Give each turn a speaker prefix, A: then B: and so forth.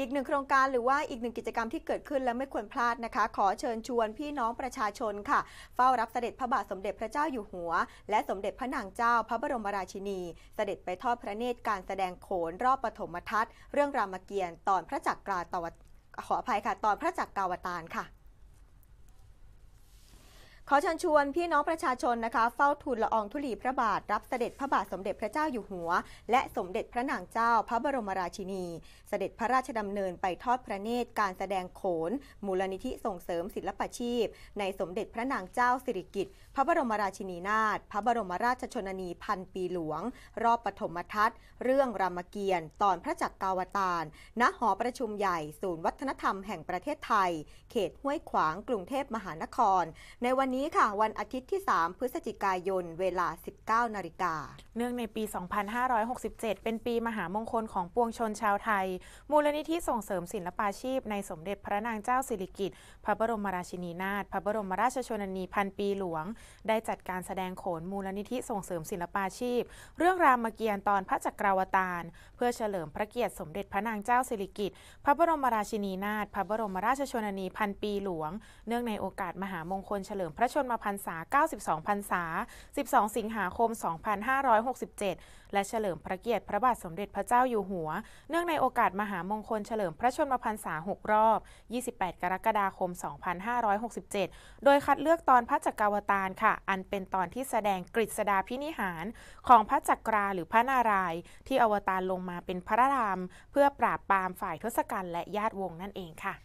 A: อีกหนึ่งโครงการหรือว่าอีกหนึ่งกิจกรรมที่เกิดขึ้นและไม่ควรพลาดนะคะ ขอเชิญชวนพี่น้องประชาชนค่ะ เฝ้ารับเสด็จพระบาทสมเด็จพระเจ้าอยู่หัว และสมเด็จพระนางเจ้าพระบรมราชินี เสด็จไปทอดพระเนตรการแสดงโขนรอบปฐมทัศน์ เรื่องรามเกียรติ์ตอนพระจักราตวขออภัยค่ะตอนพระจักรกาวตารค่ะขอเชิญชวนพี่น้องประชาชนนะคะเฝ้าทูลละองธุลีพระบาท รับเสด็จพระบาทสมเด็จพระเจ้าอยู่หัว และสมเด็จพระนางเจ้าพระบรมราชินี เสด็จพระราชดำเนินไปทอดพระเนตรการแสดงโขน มูลนิธิส่งเสริมศิลปชีพ ในสมเด็จพระนางเจ้าสิริกิติ์พระบรมราชินีนาถพระบรมราชชนนีพันปีหลวง รอบปฐมทัศน์ เรื่องรามเกียรติ์ตอนพระจักราวตารณหอประชุมใหญ่ศูนย์วัฒนธรรมแห่งประเทศไทยเขตห้วยขวางกรุงเทพมหานคร ในวันนี้นี้ค่ะวันอาทิตย์ที่ 3 พฤศจิกายนเวลา 19นาฬิกาเนื
B: ่องในปี 2567 เป็นปีมหามงคลของปวงชนชาวไทย มูลนิธิส่งเสริมศิลปาชีพในสมเด็จพระนางเจ้าสิริกิติ์พระบรมราชินีนาถพระบรมราชชนนีพันปีหลวง ได้จัดการแสดงโขนมูลนิธิส่งเสริมศิลปาชีพ เรื่องรามเกียรติ์ตอนพระจักรวตารเพื่อเฉลิมพระเกียรติสมเด็จพระนางเจ้าสิริกิติ์พระบรมราชินีนาถพระบรมราชชนนีพันปีหลวงเนื่องในโอกาสมหามงคลเฉลิมพระชนมพรรษา92พรรษา 12 สิงหาคม 2567 และเฉลิมพระเกียรติพระบาทสมเด็จพระเจ้าอยู่หัว เนื่องในโอกาสมหามงคลเฉลิมพระชนมพรรษา 6 รอบ 28 กรกฎาคม 2567 โดยคัดเลือกตอนพระจักรวตารค่ะ อันเป็นตอนที่แสดงกฤษดาพินิหารของพระจักราหรือพระนาราย ที่อวตารลงมาเป็นพระรามเพื่อปราบปรามฝ่ายทศกัณฐ์และญาติวงนั่นเองค่ะ